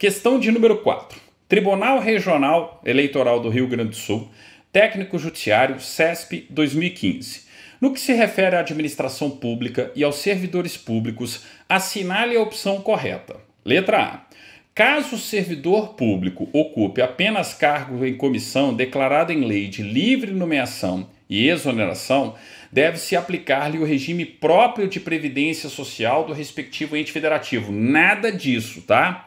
Questão de número 4. Tribunal Regional Eleitoral do Rio Grande do Sul, técnico judiciário CESP 2015. No que se refere à administração pública e aos servidores públicos, assinale a opção correta. Letra A. Caso o servidor público ocupe apenas cargo em comissão declarado em lei de livre nomeação e exoneração, deve-se aplicar-lhe o regime próprio de previdência social do respectivo ente federativo. Nada disso, tá?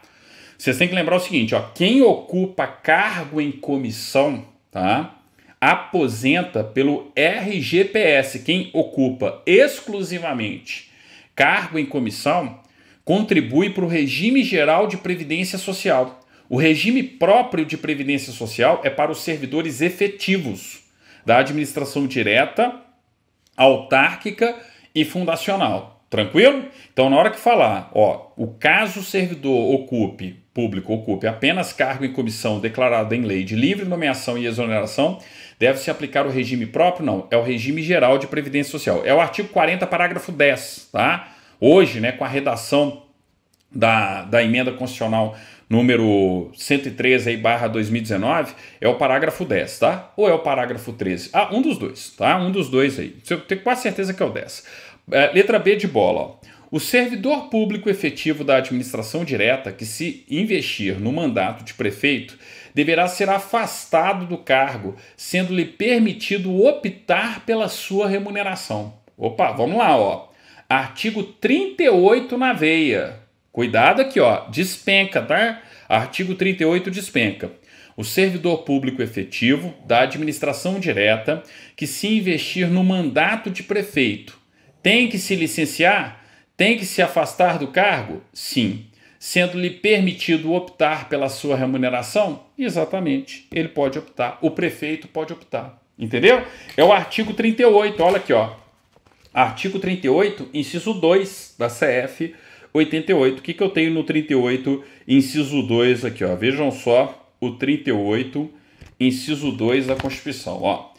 Vocês têm que lembrar o seguinte, ó, quem ocupa cargo em comissão, tá? Aposenta pelo RGPS. Quem ocupa exclusivamente cargo em comissão contribui para o regime geral de previdência social. O regime próprio de previdência social é para os servidores efetivos da administração direta, autárquica e fundacional. Tranquilo? Então, na hora que falar, ó, o caso o servidor ocupe, público ocupe apenas cargo em comissão declarado em lei de livre nomeação e exoneração, deve-se aplicar o regime próprio? Não, é o regime geral de previdência social. É o artigo 40, parágrafo 10, tá? Hoje, né, com a redação da, da emenda constitucional número 103 aí, barra 2019, é o parágrafo 10, tá? Ou é o parágrafo 13? Ah, um dos dois, tá? Um dos dois aí. Eu tenho quase certeza que é o 10. É, letra B de bola. O servidor público efetivo da administração direta que se investir no mandato de prefeito deverá ser afastado do cargo, sendo-lhe permitido optar pela sua remuneração. Opa, vamos lá, ó. Artigo 38 na veia. Cuidado aqui, ó. Despenca, tá? Artigo 38 despenca. O servidor público efetivo da administração direta que se investir no mandato de prefeito tem que se licenciar? Tem que se afastar do cargo? Sim. Sendo-lhe permitido optar pela sua remuneração? Exatamente. Ele pode optar. O prefeito pode optar. Entendeu? É o artigo 38, olha aqui, ó. Artigo 38, inciso 2 da CF 88. O que, que eu tenho no 38, inciso 2 aqui, ó? Vejam só o 38, inciso 2 da Constituição, ó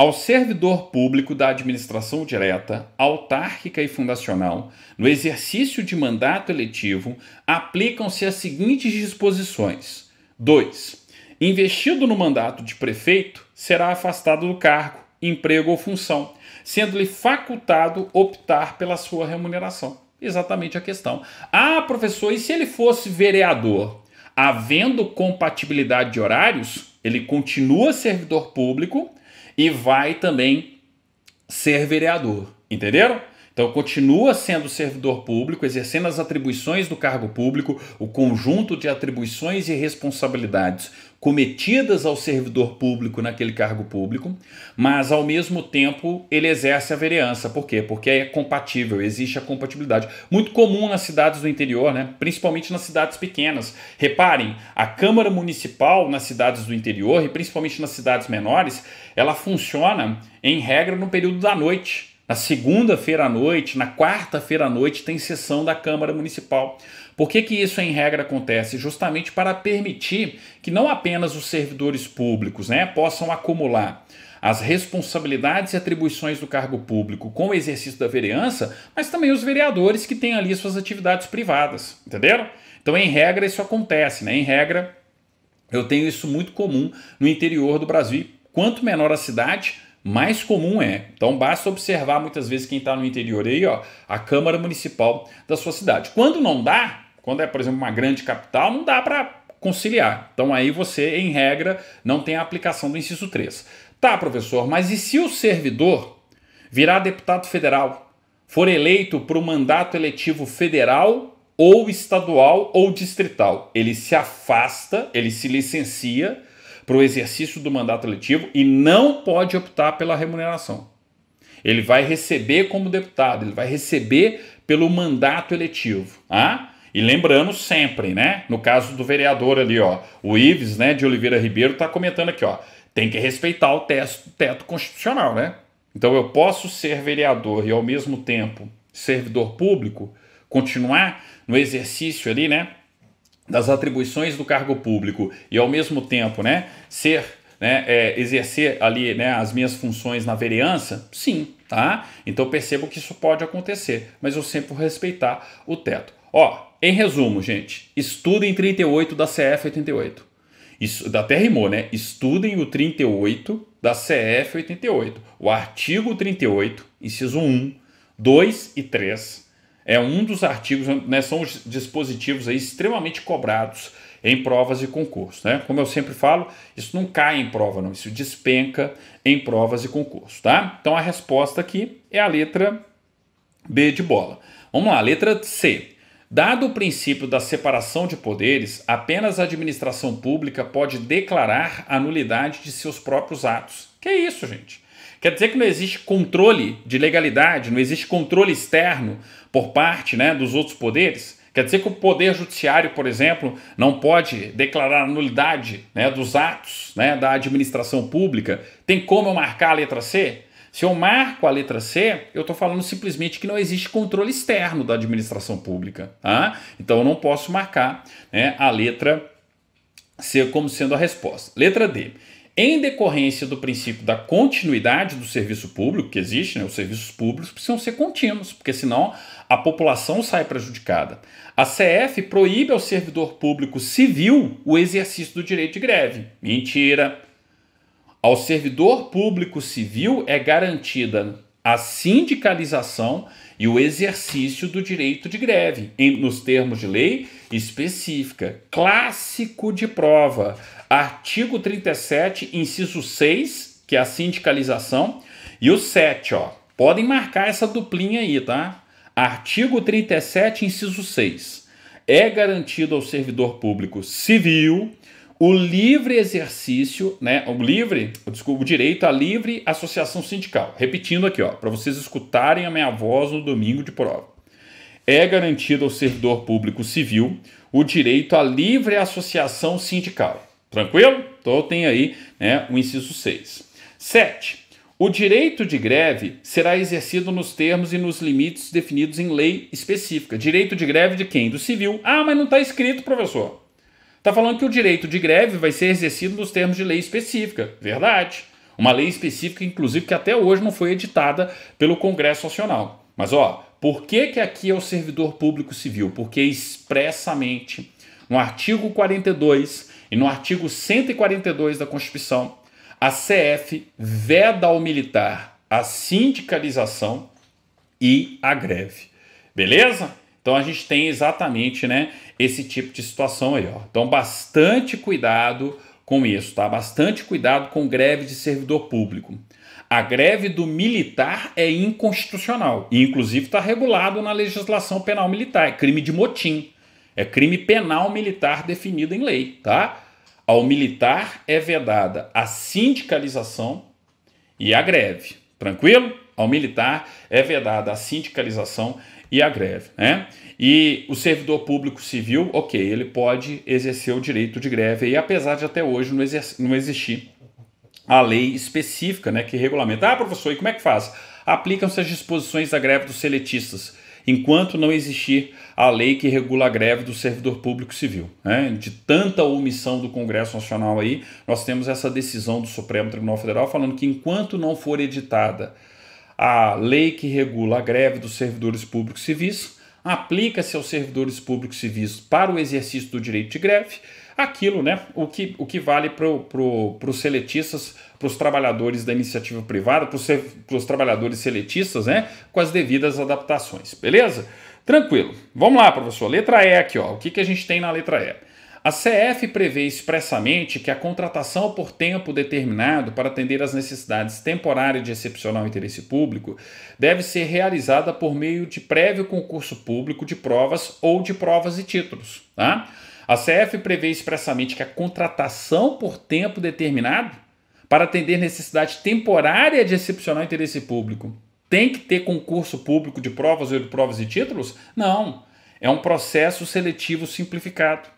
ao servidor público da administração direta, autárquica e fundacional, no exercício de mandato eletivo, aplicam-se as seguintes disposições: 2. Investido no mandato de prefeito, será afastado do cargo, emprego ou função, sendo-lhe facultado optar pela sua remuneração. Exatamente a questão. Ah, professor, e se ele fosse vereador? Havendo compatibilidade de horários, ele continua servidor público e vai também ser vereador. Entenderam? Então continua sendo servidor público, exercendo as atribuições do cargo público, o conjunto de atribuições e responsabilidades cometidas ao servidor público naquele cargo público, mas ao mesmo tempo ele exerce a vereança. Por quê? Porque é compatível, existe a compatibilidade. Muito comum nas cidades do interior, né? principalmente nas cidades pequenas. Reparem, a Câmara Municipal nas cidades do interior, e principalmente nas cidades menores, ela funciona, em regra, no período da noite. Na segunda-feira à noite, na quarta-feira à noite, tem sessão da Câmara Municipal. Por que, que isso, em regra, acontece? Justamente para permitir que não apenas os servidores públicos né, possam acumular as responsabilidades e atribuições do cargo público com o exercício da vereança, mas também os vereadores que têm ali suas atividades privadas, entenderam? Então, em regra, isso acontece, né? Em regra, eu tenho isso muito comum no interior do Brasil. Quanto menor a cidade, mais comum é. Então basta observar muitas vezes quem está no interior aí, ó, a Câmara Municipal da sua cidade. Quando não dá, quando é, por exemplo, uma grande capital, não dá para conciliar. Então aí você, em regra, não tem a aplicação do inciso 3. Tá, professor, mas e se o servidor virar deputado federal, for eleito para o mandato eletivo federal ou estadual ou distrital? Ele se afasta, ele se licencia para o exercício do mandato eletivo e não pode optar pela remuneração. Ele vai receber como deputado, ele vai receber pelo mandato eletivo. Ah? E lembrando sempre, né? No caso do vereador ali, ó, o Ives, né, de Oliveira Ribeiro, está comentando aqui, ó, tem que respeitar o teto, teto constitucional, né? Então eu posso ser vereador e ao mesmo tempo servidor público, continuar no exercício ali, né, das atribuições do cargo público e ao mesmo tempo, né, ser né, é, exercer ali né, as minhas funções na vereança? Sim, tá? Então percebo que isso pode acontecer, mas eu sempre vou respeitar o teto. Ó, em resumo, gente, estudem 38 da CF 88. Isso, até rimou, né? Estudem o 38 da CF 88. O artigo 38, inciso 1, 2 e 3 é um dos artigos, né, são os dispositivos aí extremamente cobrados em provas e concursos. Né? Como eu sempre falo, isso não cai em prova, não, isso despenca em provas e concursos. Tá? Então a resposta aqui é a letra B de bola. Vamos lá, letra C. Dado o princípio da separação de poderes, apenas a administração pública pode declarar a nulidade de seus próprios atos. Que é isso, gente? Quer dizer que não existe controle de legalidade, não existe controle externo por parte né, dos outros poderes? Quer dizer que o Poder Judiciário, por exemplo, não pode declarar a nulidade né, dos atos né, da administração pública? Tem como eu marcar a letra C? Se eu marco a letra C, eu estou falando simplesmente que não existe controle externo da administração pública. Tá? Então eu não posso marcar né, a letra C como sendo a resposta. Letra D em decorrência do princípio da continuidade do serviço público que existe, né, os serviços públicos precisam ser contínuos, porque senão a população sai prejudicada. A CF proíbe ao servidor público civil o exercício do direito de greve. Mentira! Ao servidor público civil é garantida a sindicalização e o exercício do direito de greve, em, nos termos de lei específica. Clássico de prova, artigo 37, inciso 6, que é a sindicalização, e o 7, ó. Podem marcar essa duplinha aí, tá? Artigo 37, inciso 6. É garantido ao servidor público civil o livre exercício, né, o livre, desculpa, o direito à livre associação sindical. Repetindo aqui, ó, para vocês escutarem a minha voz no domingo de prova. É garantido ao servidor público civil o direito à livre associação sindical. Tranquilo? Então tem aí, né, o inciso 6. 7. O direito de greve será exercido nos termos e nos limites definidos em lei específica. Direito de greve de quem? Do civil. Ah, mas não está escrito, professor. Está falando que o direito de greve vai ser exercido nos termos de lei específica. Verdade. Uma lei específica, inclusive, que até hoje não foi editada pelo Congresso Nacional. Mas, ó, por que, que aqui é o servidor público civil? Porque expressamente no artigo 42 e no artigo 142 da Constituição, a CF veda ao militar a sindicalização e a greve. Beleza? Então a gente tem exatamente né, esse tipo de situação aí. Ó. Então, bastante cuidado com isso, tá? Bastante cuidado com greve de servidor público. A greve do militar é inconstitucional e, inclusive, está regulado na legislação penal militar. É crime de motim. É crime penal militar definido em lei, tá? Ao militar é vedada a sindicalização e a greve. Tranquilo? Ao militar é vedada a sindicalização e a greve, né? E o servidor público civil, ok, ele pode exercer o direito de greve, e apesar de até hoje não, não existir a lei específica, né, que regulamenta. Ah, professor, e como é que faz? Aplicam-se as disposições da greve dos seletistas, enquanto não existir a lei que regula a greve do servidor público civil. Né? De tanta omissão do Congresso Nacional aí, nós temos essa decisão do Supremo Tribunal Federal falando que enquanto não for editada a lei que regula a greve dos servidores públicos civis, aplica-se aos servidores públicos civis para o exercício do direito de greve, aquilo, né, o que, o que vale para pro, pro os seletistas, para os trabalhadores da iniciativa privada, para os trabalhadores seletistas, né, com as devidas adaptações, beleza? Tranquilo. Vamos lá, professor. Letra E aqui, ó. O que, que a gente tem na letra E? A CF prevê expressamente que a contratação por tempo determinado para atender às necessidades temporárias de excepcional interesse público deve ser realizada por meio de prévio concurso público de provas ou de provas e títulos. Tá? A CF prevê expressamente que a contratação por tempo determinado para atender necessidade temporária de excepcional interesse público tem que ter concurso público de provas ou de provas e títulos? Não. É um processo seletivo simplificado.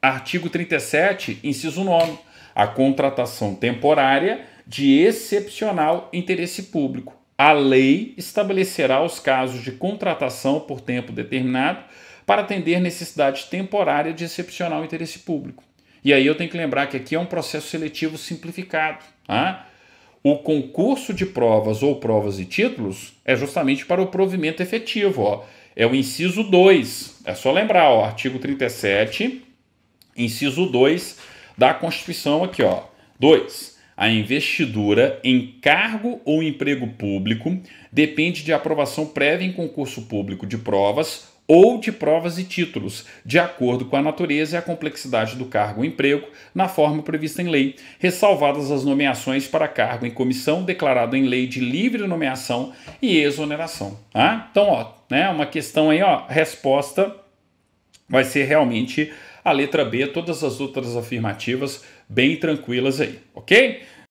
Artigo 37, inciso 9. A contratação temporária de excepcional interesse público. A lei estabelecerá os casos de contratação por tempo determinado para atender necessidade temporária de excepcional interesse público. E aí eu tenho que lembrar que aqui é um processo seletivo simplificado. Tá? O concurso de provas ou provas e títulos é justamente para o provimento efetivo. Ó. É o inciso 2. É só lembrar, ó, artigo 37, inciso 2 da Constituição aqui, ó. 2. A investidura em cargo ou emprego público depende de aprovação prévia em concurso público de provas ou de provas e títulos, de acordo com a natureza e a complexidade do cargo ou emprego, na forma prevista em lei, ressalvadas as nomeações para cargo em comissão declarado em lei de livre nomeação e exoneração. ah Então, ó, né, uma questão aí, ó, resposta vai ser realmente a letra B, todas as outras afirmativas bem tranquilas aí, ok?